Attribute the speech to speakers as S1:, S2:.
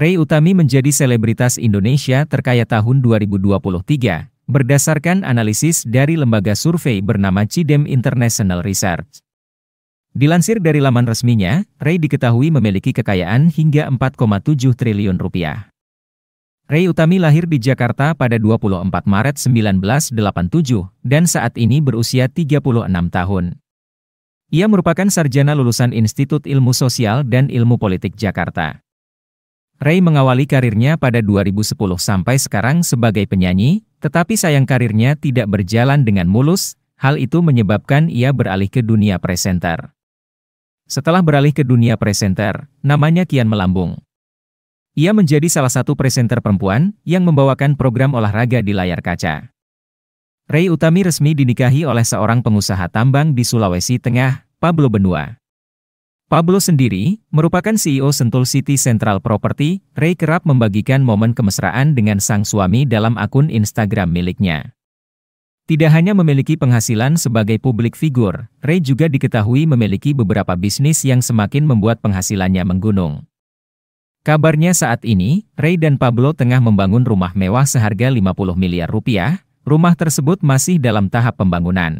S1: Ray Utami menjadi selebritas Indonesia terkaya tahun 2023, berdasarkan analisis dari lembaga survei bernama Cidem International Research. Dilansir dari laman resminya, Ray diketahui memiliki kekayaan hingga 4,7 triliun rupiah. Ray Utami lahir di Jakarta pada 24 Maret 1987 dan saat ini berusia 36 tahun. Ia merupakan sarjana lulusan Institut Ilmu Sosial dan Ilmu Politik Jakarta. Ray mengawali karirnya pada 2010 sampai sekarang sebagai penyanyi, tetapi sayang karirnya tidak berjalan dengan mulus, hal itu menyebabkan ia beralih ke dunia presenter. Setelah beralih ke dunia presenter, namanya kian melambung. Ia menjadi salah satu presenter perempuan yang membawakan program olahraga di layar kaca. Ray Utami resmi dinikahi oleh seorang pengusaha tambang di Sulawesi Tengah, Pablo Benua. Pablo sendiri, merupakan CEO Sentul City Central Property, Ray kerap membagikan momen kemesraan dengan sang suami dalam akun Instagram miliknya. Tidak hanya memiliki penghasilan sebagai publik figur, Ray juga diketahui memiliki beberapa bisnis yang semakin membuat penghasilannya menggunung. Kabarnya saat ini, Ray dan Pablo tengah membangun rumah mewah seharga 50 miliar rupiah, rumah tersebut masih dalam tahap pembangunan.